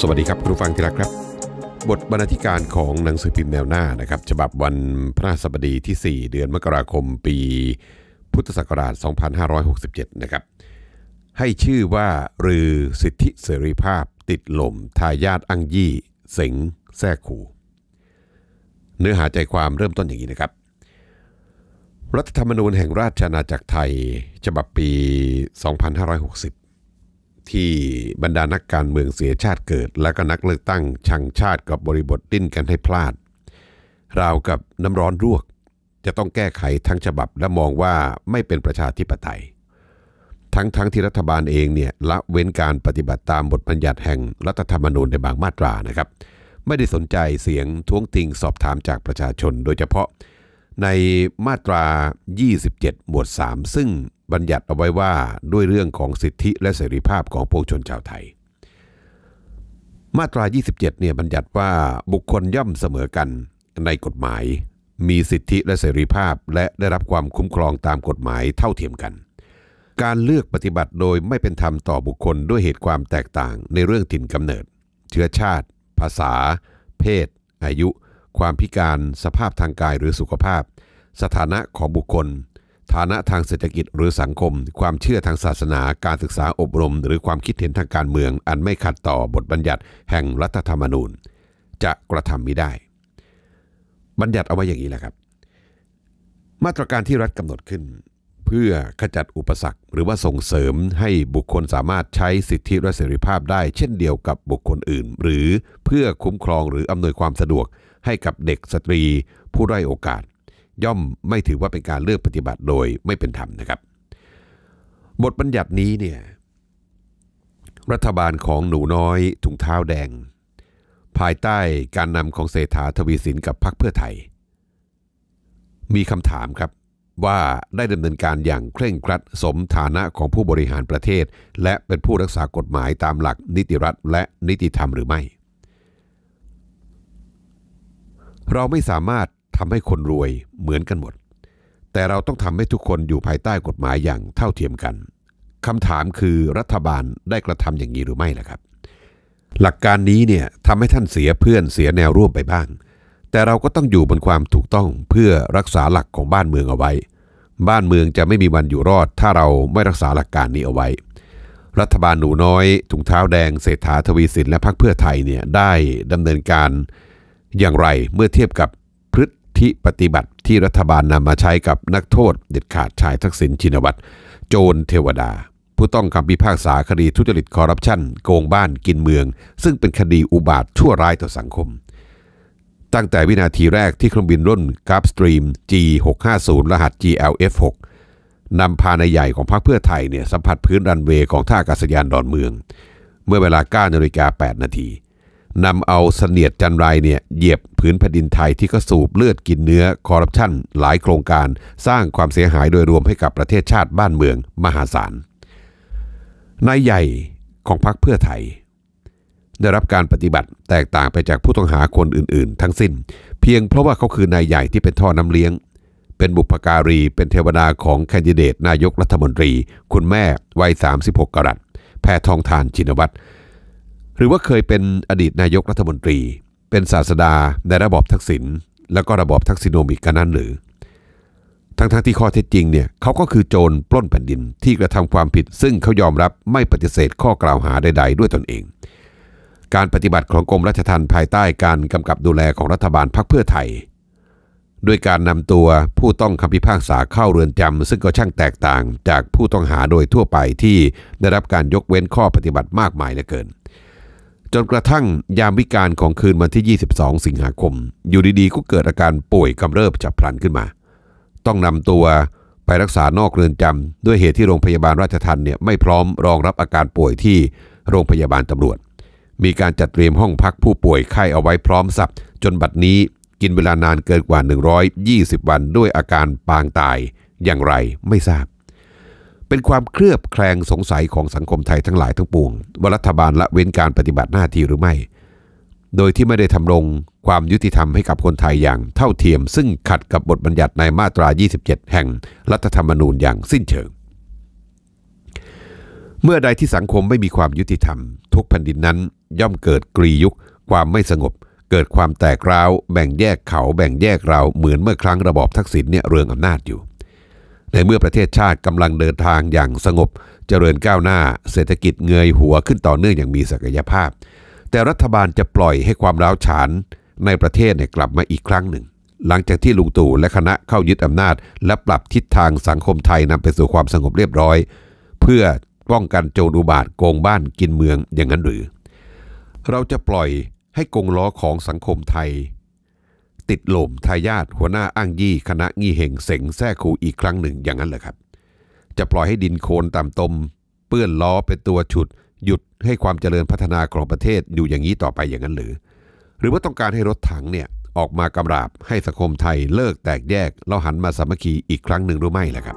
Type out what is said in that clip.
สวัสดีครับคุณผู้ฟังที่รักครับ บทบรรณาธิการของหนังสือพิมพ์แนวหน้านะครับฉบับวันพระศักดีที่ 4 เดือนมกราคมปีพุทธศักราช 2567 นะครับให้ชื่อว่ารือสิทธิเสรีภาพติดหล่มทายาทอังยี่เสงแท้ขู่เนื้อหาใจความเริ่มต้นอย่างนี้นะครับ รัฐธรรมนูญแห่งราชอาณาจักรไทย ฉบับปี 2560ที่บรรดานักการเมืองเสียชาติเกิดและก็นักเลือกตั้ง ชังชาติกับบริบทดิ้นกันให้พลาดราวกับน้ำร้อนรวก จะต้องแก้ไขทั้งฉบับและมองว่าไม่เป็นประชาธิปไตย ทั้งทั้งที่รัฐบาลเองเนี่ยละเว้นการปฏิบัติตามบทบัญญัติแห่งรัฐธรรมนูญในบางมาตรานะครับ ไม่ได้สนใจเสียงท้วงติงสอบถามจากประชาชน โดยเฉพาะในมาตรา 27หมวด3ซึ่งบัญญัติเอาไว้ว่า ด้วยเรื่องของสิทธิและเสรีภาพของพวกชนชาวไทย มาตรา 27 เนี่ยบัญญัติว่าบุคคลย่อมเสมอกัน ในกฎหมาย มีสิทธิและเสรีภาพ และได้รับความคุ้มครองตามกฎหมายเท่าเทียมกัน การเลือกปฏิบัติโดยไม่เป็นธรรมต่อบุคคลด้วยเหตุความแตกต่างในเรื่องถิ่นกำเนิด เชื้อชาติ ภาษา เพศ อายุ ความพิการสภาพทางกายหรือสุขภาพ สถานะของบุคคลฐานะทางเศรษฐกิจหรือสังคม ความเชื่อทางศาสนาการศึกษาอบรม หรือความคิดเห็นทางการเมือง อันไม่ขัดต่อบทบัญญัติแห่งรัฐธรรมนูญ จะกระทำไม่ได้ บัญญัติเอาไว้อย่างนี้แหละครับ มาตรการที่รัฐกำหนดขึ้น เพื่อขจัดอุปสรรคหรือว่าส่งเสริมให้บุคคลสามารถใช้สิทธิและเสรีภาพได้ เช่นเดียวกับบุคคลอื่น หรือเพื่อคุ้มครองหรืออำนวยความสะดวก ให้กับเด็กสตรี ผู้ไร้โอกาสย่อมไม่ถือว่าเป็นการเลือกปฏิบัติโดยไม่เป็นธรรมนะครับ บทบัญญัตินี้เนี่ยรัฐบาลของหนูน้อยถุงเท้าแดง ภายใต้การนำของเศรษฐาทวีสินกับพรรคเพื่อไทย มีคำถามครับว่าได้ดำเนินการอย่างเคร่งครัดสมฐานะของผู้บริหารประเทศ และเป็นผู้รักษากฎหมายตามหลักนิติรัฐและนิติธรรมหรือไม่ เราไม่สามารถทำให้คนรวยเหมือนกันหมด แต่เราต้องทำให้ทุกคนอยู่ภายใต้กฎหมายอย่างเท่าเทียมกันคำถามคือรัฐบาลได้กระทำอย่างนี้หรือไม่ล่ะครับ หลักการนี้เนี่ยทำให้ท่านเสียเพื่อนเสียแนวร่วมไปบ้าง แต่เราก็ต้องอยู่บนความถูกต้องเพื่อรักษาหลักของบ้านเมืองเอาไว้ บ้านเมืองจะไม่มีวันอยู่รอด ถ้าเราไม่รักษาหลักการนี้เอาไว้ รัฐบาลหนูน้อยถุงเท้าแดงเศรษฐาทวีสินและพรรคเพื่อไทยเนี่ยได้ดำเนินการอย่างไรเมื่อเทียบกับธิปฏิบัติที่รัฐบาลนำมาใช้กับนักโทษเด็ดขาดชายทักษิณชินวัตรโจรเทวดา ผู้ต้องคำพิพากษาคดีทุจริตคอร์รัปชันโกงบ้านกินเมือง ซึ่งเป็นคดีอุบาทชั่วร้ายต่อสังคม ตั้งแต่วินาทีแรกที่เครื่องบินรุ่นกราฟสตรีม G650 รหัส GLF6 นำพานายใหญ่ของพรรคเพื่อไทยเนี่ยสัมผัสพื้นรันเวย์ของท่าอากาศยานดอนเมือง เมื่อเวลา9นาฬิกา8นาทีนำเอาเสนียดจันไรเนี่ยเหยียบพื้นแผ่นดินไทยที่ก็สูบเลือดกินเนื้อคอร์รัปชันหลายโครงการสร้างความเสียหายโดยรวมให้กับประเทศชาติบ้านเมืองมหาศาลนายใหญ่ของพรรคเพื่อไทย ได้รับการปฏิบัติแตกต่างไปจากผู้ต้องหาคนอื่นๆทั้งสิ้น เพียงเพราะว่าเขาคือนายใหญ่ที่เป็นท่อน้ำเลี้ยง เป็นบุพการี เป็นเทวดาของแคนดิเดตนายกรัฐมนตรี คุณแม่วัย36 กรัตแพทองทานชินวัตรหรือว่าเคยเป็นอดีตนายกรัฐมนตรี เป็นศาสดาในระบอบทักษิณแล้วก็ระบอบทักษิโนมิกกันนั้นหรือ ทั้งๆทที่ข้อเท็จจริงเนี่ยเขาก็คือโจรปล้นแผ่นดินที่กระทำความผิด ซึ่งเขายอมรับไม่ปฏิเสธข้อกล่าวหาใดๆด้วยตนเอง การปฏิบัติของกรมรัชทันภายใต้การกำกับดูแลของรัฐบาลพักเพื่อไทย ด้วยการนำตัวผู้ต้องคำพิพากษาเข้าเรือนจำซึ่งก็ช่างแตกต่างจากผู้ต้องหาโดยทั่วไปที่ได้รับการยกเว้นข้อปฏิบัติมากมายเหลือเกินจนกระทั่งยามวิการของคืนวันที่ 22 สิงหาคม อยู่ดีๆก็เกิดอาการป่วยกำเริบฉับพลันขึ้นมา ต้องนำตัวไปรักษานอกเรือนจำด้วยเหตุที่โรงพยาบาลราชทันเนี่ยไม่พร้อมรองรับอาการป่วยที่โรงพยาบาลตำรวจ มีการจัดเตรียมห้องพักผู้ป่วยไข้เอาไว้พร้อมสับ จนบัดนี้กินเวลานานเกินกว่า 120 วันด้วยอาการปางตายอย่างไรไม่ทราบเป็นความเครือบแคลงสงสัยของสังคมไทยทั้งหลายทั้งปวงว่ารัฐบาลละเว้นการปฏิบัติหน้าที่หรือไม่ โดยที่ไม่ได้ทำรง ความยุติธรรมให้กับคนไทยอย่างเท่าเทียม ซึ่งขัดกับบทบัญญัติในมาตรา 27 แห่งรัฐธรรมนูญอย่างสิ้นเชิง เมื่อใดที่สังคมไม่มีความยุติธรรม ทุกแผ่นดินนั้น ย่อมเกิดกรียุค ความไม่สงบ เกิดความแตกร้าว แบ่งแยกเขาแบ่งแยกเราเหมือนเมื่อครั้งระบอบทักษิณเนี่ยเรืองอำนาจอยู่ในเมื่อประเทศชาติกำลังเดินทางอย่างสงบเจริญก้าวหน้าเศรษฐกิจเงยหัวขึ้นต่อเนื่องอย่างมีศักยภาพ แต่รัฐบาลจะปล่อยให้ความร้าวฉานในประเทศเนี่ยกลับมาอีกครั้งหนึ่ง หลังจากที่ลุงตู่และคณะเข้ายึดอำนาจ และปรับทิศทางสังคมไทยนำไปสู่ความสงบเรียบร้อย เพื่อป้องกันโจรอุบาทโกงบ้านกินเมืองอย่างนั้นหรือ เราจะปล่อยให้กงล้อของสังคมไทยติดหลมทายาทหัวหน้าอ้างยี่คณะงี่เหงเสงแท้คูอีกครั้งหนึ่งอย่างนั้นเหรอครับ จะปล่อยให้ดินโคลนตามตมเปื้อนล้อเป็นตัวฉุด หยุดให้ความเจริญพัฒนาของประเทศอยู่อย่างนี้ต่อไปอย่างนั้นหรือ หรือว่าต้องการให้รถถังเนี่ยออกมากำราบให้สังคมไทยเลิกแตกแยกแล้วหันมาสามัคคีอีกครั้งหนึ่งหรือไม่ล่ะครับ